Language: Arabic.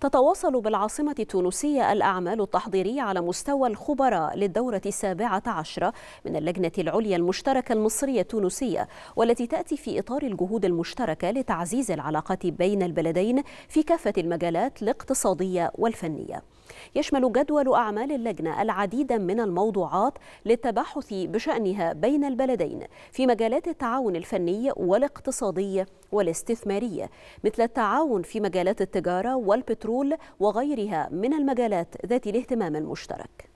تتواصل بالعاصمة التونسية الأعمال التحضيرية على مستوى الخبراء للدورة السابعة عشرة من اللجنة العليا المشتركة المصرية التونسية والتي تأتي في إطار الجهود المشتركة لتعزيز العلاقات بين البلدين في كافة المجالات الاقتصادية والفنية يشمل جدول أعمال اللجنة العديد من الموضوعات للتباحث بشأنها بين البلدين في مجالات التعاون الفني والاقتصادي والاستثمارية مثل التعاون في مجالات التجارة والبترول وغيرها من المجالات ذات الاهتمام المشترك